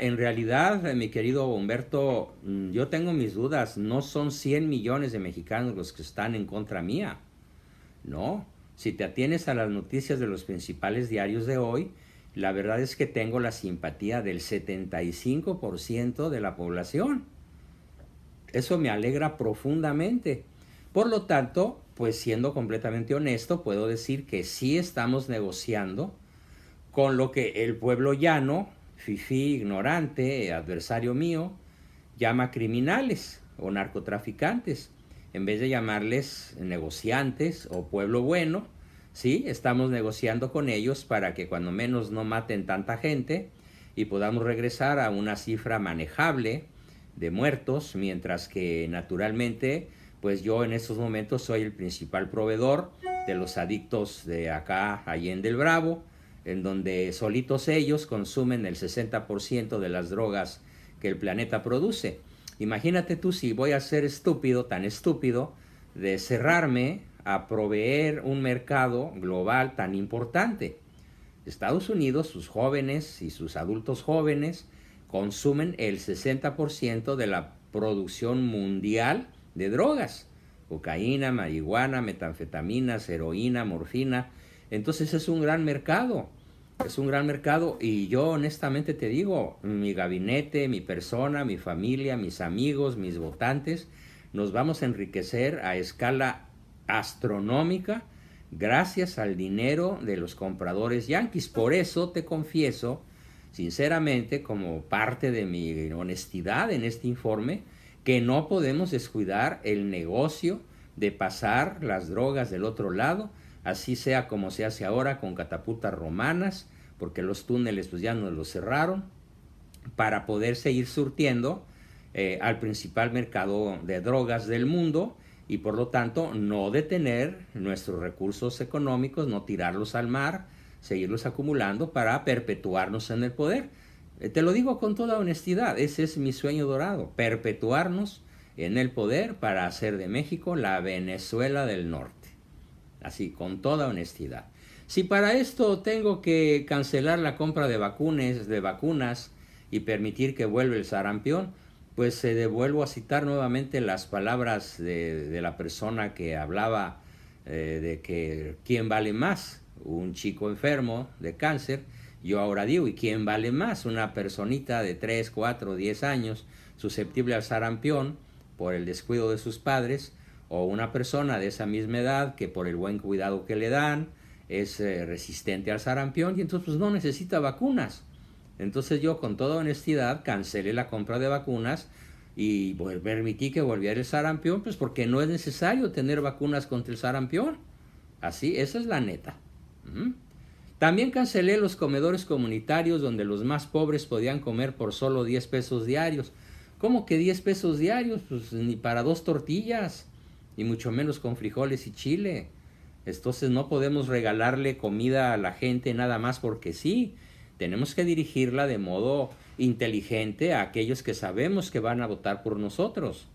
en realidad, eh, mi querido Humberto, mm, yo tengo mis dudas. No son 100 millones de mexicanos los que están en contra mía. No. Si te atienes a las noticias de los principales diarios de hoy, la verdad es que tengo la simpatía del 75% de la población. Eso me alegra profundamente. Por lo tanto, pues siendo completamente honesto, puedo decir que sí estamos negociando con lo que el pueblo llano Fifi, ignorante, adversario mío, llama criminales o narcotraficantes, en vez de llamarles negociantes o pueblo bueno, ¿sí? Estamos negociando con ellos para que cuando menos no maten tanta gente y podamos regresar a una cifra manejable de muertos, mientras que naturalmente, pues yo en estos momentos soy el principal proveedor de los adictos de acá, allá en del Bravo, en donde solitos ellos consumen el 60% de las drogas que el planeta produce. Imagínate tú si voy a ser estúpido, tan estúpido, de cerrarme a proveer un mercado global tan importante. Estados Unidos, sus jóvenes y sus adultos jóvenes consumen el 60% de la producción mundial de drogas, cocaína, marihuana, metanfetaminas, heroína, morfina, entonces es un gran mercado, es un gran mercado y yo honestamente te digo, mi gabinete, mi persona, mi familia, mis amigos, mis votantes, nos vamos a enriquecer a escala astronómica gracias al dinero de los compradores yanquis. Por eso te confieso, sinceramente, como parte de mi honestidad en este informe, que no podemos descuidar el negocio de pasar las drogas del otro lado así sea como se hace ahora con catapultas romanas, porque los túneles pues, ya nos los cerraron, para poder seguir surtiendo eh, al principal mercado de drogas del mundo y por lo tanto no detener nuestros recursos económicos, no tirarlos al mar, seguirlos acumulando para perpetuarnos en el poder. Eh, te lo digo con toda honestidad, ese es mi sueño dorado, perpetuarnos en el poder para hacer de México la Venezuela del Norte así, con toda honestidad. Si para esto tengo que cancelar la compra de vacunas, de vacunas y permitir que vuelva el sarampión, pues se devuelvo a citar nuevamente las palabras de, la persona que hablaba eh, de que quién vale más, un chico enfermo de cáncer, yo ahora digo, ¿y quién vale más? Una personita de 3, 4, 10 años susceptible al sarampión por el descuido de sus padres o una persona de esa misma edad que por el buen cuidado que le dan es eh, resistente al sarampión y entonces pues, no necesita vacunas. Entonces yo con toda honestidad cancelé la compra de vacunas y permití que volviera el sarampión, pues porque no es necesario tener vacunas contra el sarampión. Así, esa es la neta. También cancelé los comedores comunitarios donde los más pobres podían comer por solo 10 pesos diarios. ¿Cómo que 10 pesos diarios? Pues ni para dos tortillas y mucho menos con frijoles y chile. Entonces no podemos regalarle comida a la gente nada más porque sí. Tenemos que dirigirla de modo inteligente a aquellos que sabemos que van a votar por nosotros.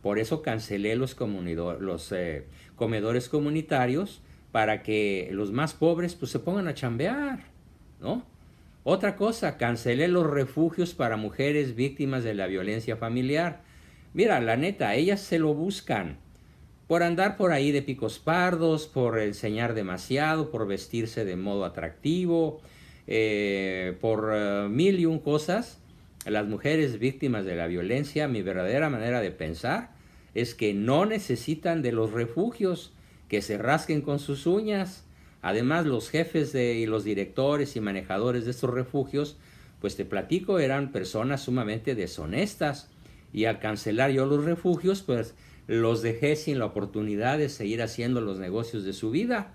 Por eso cancelé los, los eh, comedores comunitarios para que los más pobres pues, se pongan a chambear, ¿no? Otra cosa, cancelé los refugios para mujeres víctimas de la violencia familiar. Mira, la neta, ellas se lo buscan por andar por ahí de picos pardos, por enseñar demasiado, por vestirse de modo atractivo, eh, por eh, mil y un cosas. Las mujeres víctimas de la violencia, mi verdadera manera de pensar es que no necesitan de los refugios, que se rasquen con sus uñas. Además, los jefes de, y los directores y manejadores de estos refugios, pues te platico, eran personas sumamente deshonestas. Y al cancelar yo los refugios, pues los dejé sin la oportunidad de seguir haciendo los negocios de su vida.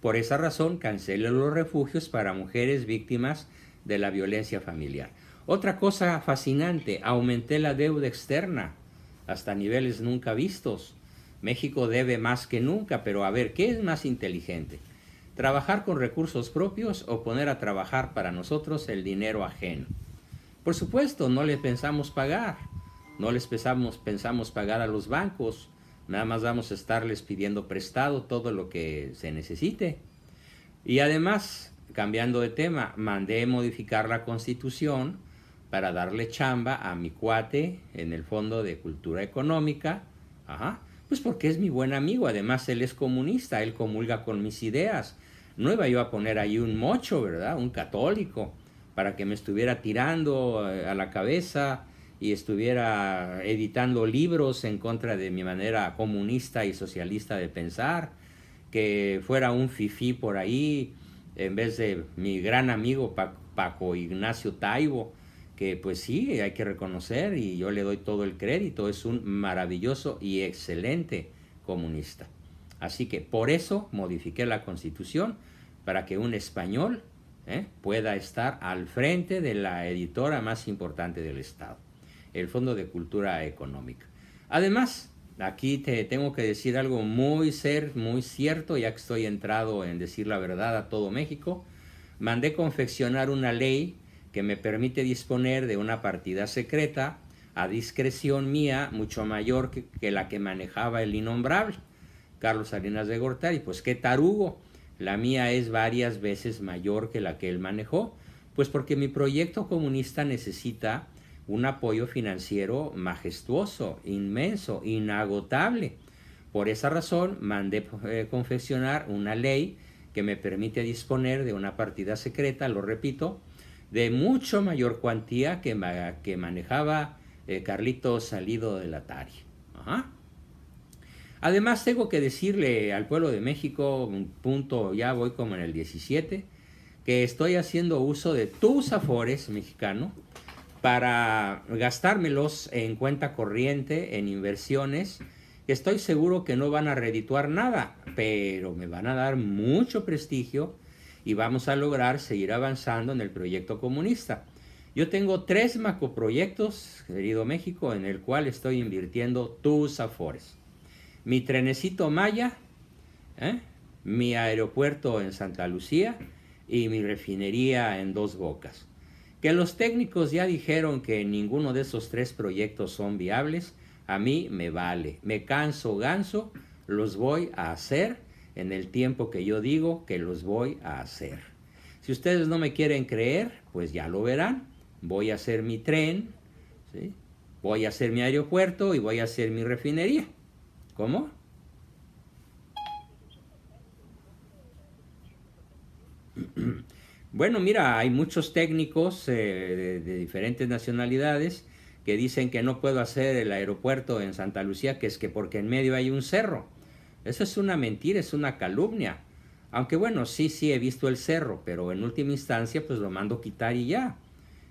Por esa razón, cancelé los refugios para mujeres víctimas de la violencia familiar. Otra cosa fascinante, aumenté la deuda externa hasta niveles nunca vistos. México debe más que nunca, pero a ver, ¿qué es más inteligente? ¿Trabajar con recursos propios o poner a trabajar para nosotros el dinero ajeno? Por supuesto, no le pensamos pagar. No les pensamos, pensamos pagar a los bancos, nada más vamos a estarles pidiendo prestado todo lo que se necesite. Y además, cambiando de tema, mandé modificar la constitución para darle chamba a mi cuate en el Fondo de Cultura Económica. Ajá. Pues porque es mi buen amigo, además él es comunista, él comulga con mis ideas. No iba yo a poner ahí un mocho, ¿verdad? Un católico, para que me estuviera tirando eh, a la cabeza y estuviera editando libros en contra de mi manera comunista y socialista de pensar, que fuera un fifí por ahí, en vez de mi gran amigo Paco Ignacio Taibo, que pues sí, hay que reconocer y yo le doy todo el crédito, es un maravilloso y excelente comunista. Así que por eso modifiqué la constitución, para que un español ¿eh? pueda estar al frente de la editora más importante del Estado el Fondo de Cultura Económica. Además, aquí te tengo que decir algo muy, ser, muy cierto, ya que estoy entrado en decir la verdad a todo México. Mandé confeccionar una ley que me permite disponer de una partida secreta a discreción mía mucho mayor que, la que manejaba el innombrable Carlos Salinas de Gortari. Pues qué tarugo, la mía es varias veces mayor que la que él manejó, pues porque mi proyecto comunista necesita un apoyo financiero majestuoso, inmenso, inagotable. Por esa razón mandé eh, confeccionar una ley que me permite disponer de una partida secreta, lo repito, de mucho mayor cuantía que, que manejaba Carlitos eh, Carlito salido de la Ajá. Además tengo que decirle al pueblo de México, punto, ya voy como en el 17, que estoy haciendo uso de tus afores mexicano para gastármelos en cuenta corriente, en inversiones. Estoy seguro que no van a redituar nada, pero me van a dar mucho prestigio y vamos a lograr seguir avanzando en el proyecto comunista. Yo tengo tres macoproyectos, querido México, en el cual estoy invirtiendo tus afores. Mi trenecito Maya, ¿eh? mi aeropuerto en Santa Lucía y mi refinería en Dos Bocas. Que los técnicos ya dijeron que ninguno de esos tres proyectos son viables, a mí me vale. Me canso ganso, los voy a hacer en el tiempo que yo digo que los voy a hacer. Si ustedes no me quieren creer, pues ya lo verán. Voy a hacer mi tren, voy a hacer mi aeropuerto y voy a hacer mi refinería. ¿Cómo? Bueno, mira, hay muchos técnicos eh, de, diferentes nacionalidades que dicen que no puedo hacer el aeropuerto en Santa Lucía, que es que porque en medio hay un cerro. Eso es una mentira, es una calumnia. Aunque bueno, sí, sí he visto el cerro, pero en última instancia pues lo mando quitar y ya.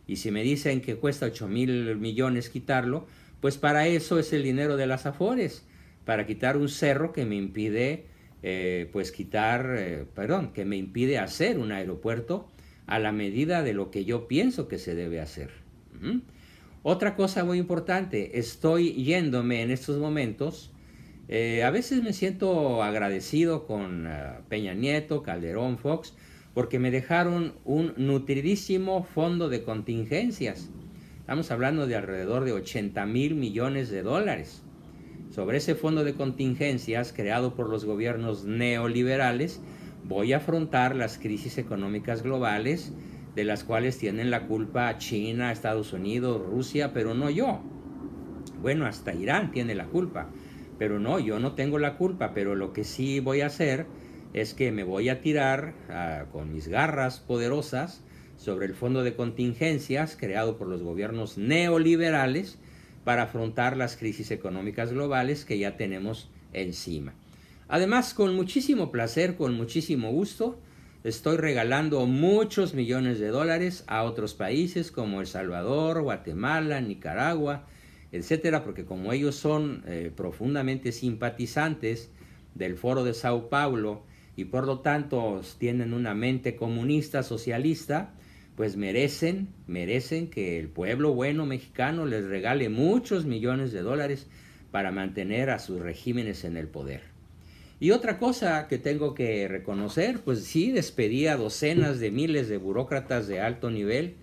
Y si me dicen que cuesta 8 mil millones quitarlo, pues para eso es el dinero de las afores, para quitar un cerro que me impide eh, pues quitar, eh, perdón, que me impide hacer un aeropuerto a la medida de lo que yo pienso que se debe hacer. Otra cosa muy importante, estoy yéndome en estos momentos. Eh, a veces me siento agradecido con Peña Nieto, Calderón, Fox, porque me dejaron un nutridísimo fondo de contingencias. Estamos hablando de alrededor de 80 mil millones de dólares. Sobre ese fondo de contingencias creado por los gobiernos neoliberales, voy a afrontar las crisis económicas globales de las cuales tienen la culpa China, Estados Unidos, Rusia, pero no yo. Bueno, hasta Irán tiene la culpa, pero no, yo no tengo la culpa, pero lo que sí voy a hacer es que me voy a tirar ah, con mis garras poderosas sobre el fondo de contingencias creado por los gobiernos neoliberales para afrontar las crisis económicas globales que ya tenemos encima. Además, con muchísimo placer, con muchísimo gusto, estoy regalando muchos millones de dólares a otros países como El Salvador, Guatemala, Nicaragua, etcétera, porque como ellos son eh, profundamente simpatizantes del Foro de Sao Paulo y por lo tanto tienen una mente comunista, socialista, pues merecen, merecen que el pueblo bueno mexicano les regale muchos millones de dólares para mantener a sus regímenes en el poder. Y otra cosa que tengo que reconocer, pues sí, despedí a docenas de miles de burócratas de alto nivel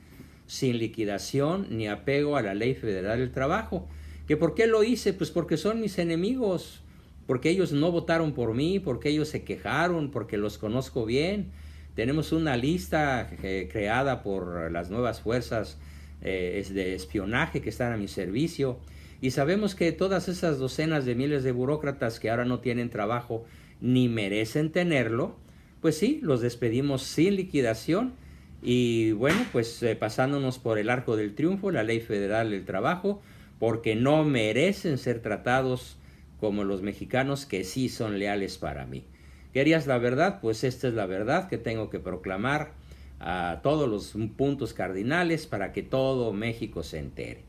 sin liquidación ni apego a la ley federal del trabajo. ¿Que por qué lo hice? Pues porque son mis enemigos, porque ellos no votaron por mí, porque ellos se quejaron, porque los conozco bien, tenemos una lista eh, creada por las nuevas fuerzas eh, de espionaje que están a mi servicio y sabemos que todas esas docenas de miles de burócratas que ahora no tienen trabajo ni merecen tenerlo, pues sí, los despedimos sin liquidación y bueno, pues eh, pasándonos por el arco del triunfo, la ley federal del trabajo, porque no merecen ser tratados como los mexicanos que sí son leales para mí. ¿Querías la verdad? Pues esta es la verdad que tengo que proclamar a todos los puntos cardinales para que todo México se entere.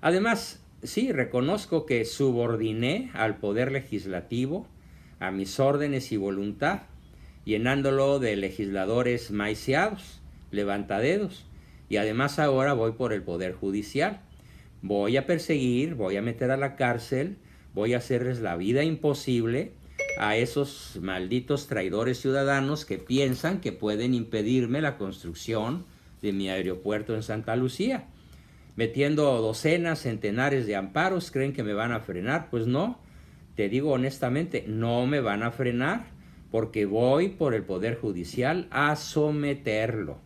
Además, sí, reconozco que subordiné al poder legislativo a mis órdenes y voluntad, llenándolo de legisladores maiciados, levantadedos, y además ahora voy por el poder judicial. Voy a perseguir, voy a meter a la cárcel, voy a hacerles la vida imposible a esos malditos traidores ciudadanos que piensan que pueden impedirme la construcción de mi aeropuerto en Santa Lucía. Metiendo docenas, centenares de amparos, creen que me van a frenar. Pues no, te digo honestamente, no me van a frenar porque voy por el Poder Judicial a someterlo.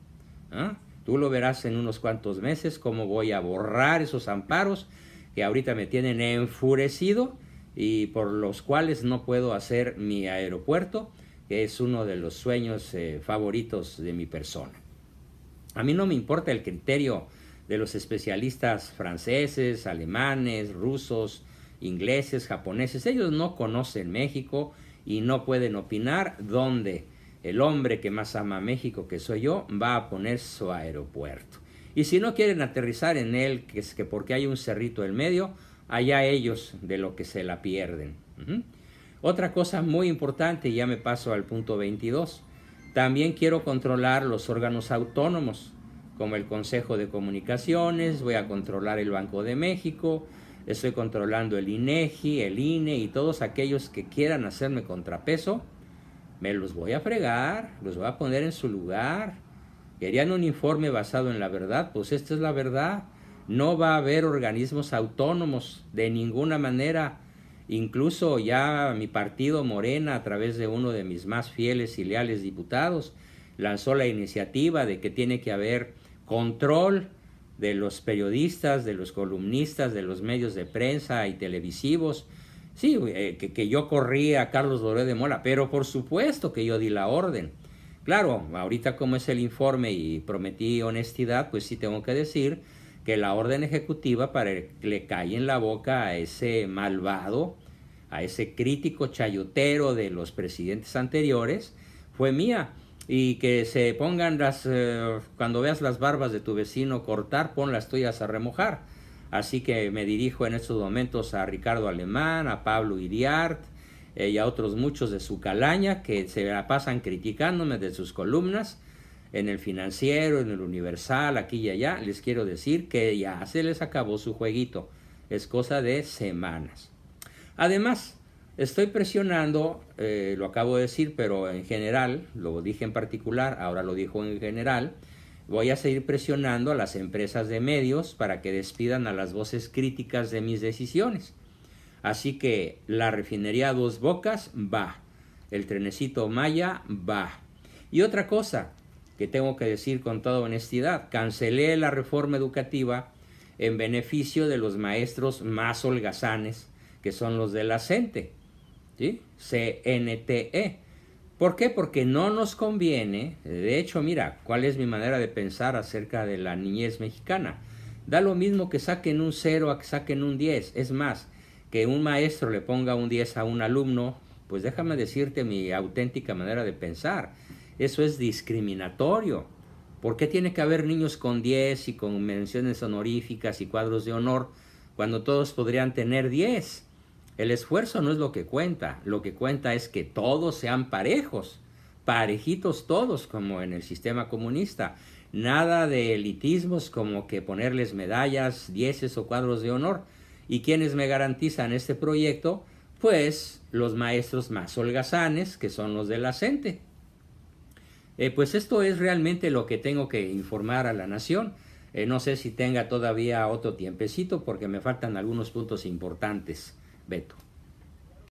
¿ah? Tú lo verás en unos cuantos meses cómo voy a borrar esos amparos que ahorita me tienen enfurecido y por los cuales no puedo hacer mi aeropuerto, que es uno de los sueños eh, favoritos de mi persona. A mí no me importa el criterio de los especialistas franceses, alemanes, rusos, ingleses, japoneses. Ellos no conocen México y no pueden opinar dónde el hombre que más ama México, que soy yo, va a poner su aeropuerto. Y si no quieren aterrizar en él, que es que porque hay un cerrito en medio, allá ellos de lo que se la pierden. Otra cosa muy importante, ya me paso al punto 22. También quiero controlar los órganos autónomos, como el Consejo de Comunicaciones, voy a controlar el Banco de México, estoy controlando el INEGI, e el INE y todos aquellos que quieran hacerme contrapeso, me los voy a fregar, los voy a poner en su lugar. Querían un informe basado en la verdad, pues esta es la verdad. No va a haber organismos autónomos de ninguna manera. Incluso ya mi partido Morena, a través de uno de mis más fieles y leales diputados, lanzó la iniciativa de que tiene que haber control de los periodistas, de los columnistas, de los medios de prensa y televisivos. Sí, eh, que, que, yo corrí a Carlos Doré de Mola, pero por supuesto que yo di la orden. Claro, ahorita como es el informe y prometí honestidad, pues sí tengo que decir que la orden ejecutiva para que le caiga en la boca a ese malvado, a ese crítico chayotero de los presidentes anteriores, fue mía. Y que se pongan las, eh, cuando veas las barbas de tu vecino cortar, pon las tuyas a remojar. Así que me dirijo en estos momentos a Ricardo Alemán, a Pablo Iriart eh, y a otros muchos de su calaña que se la pasan criticándome de sus columnas en el financiero, en el universal, aquí y allá, les quiero decir que ya se les acabó su jueguito. Es cosa de semanas. Además, estoy presionando, eh, lo acabo de decir, pero en general, lo dije en particular, ahora lo dijo en general, voy a seguir presionando a las empresas de medios para que despidan a las voces críticas de mis decisiones. Así que la refinería Dos Bocas va, el trenecito Maya va. Y otra cosa, que tengo que decir con toda honestidad, cancelé la reforma educativa en beneficio de los maestros más holgazanes, que son los de la ¿sí? CNTE. ¿Por qué? Porque no nos conviene, de hecho, mira, cuál es mi manera de pensar acerca de la niñez mexicana. Da lo mismo que saquen un 0 a que saquen un 10, es más, que un maestro le ponga un 10 a un alumno, pues déjame decirte mi auténtica manera de pensar eso es discriminatorio. ¿Por qué tiene que haber niños con 10 y con menciones honoríficas y cuadros de honor cuando todos podrían tener 10? El esfuerzo no es lo que cuenta, lo que cuenta es que todos sean parejos, parejitos todos como en el sistema comunista. Nada de elitismos como que ponerles medallas, dieces o cuadros de honor. ¿Y quiénes me garantizan este proyecto? Pues los maestros más holgazanes, que son los de la gente. Eh, pues esto es realmente lo que tengo que informar a la nación. Eh, no sé si tenga todavía otro tiempecito porque me faltan algunos puntos importantes, Beto.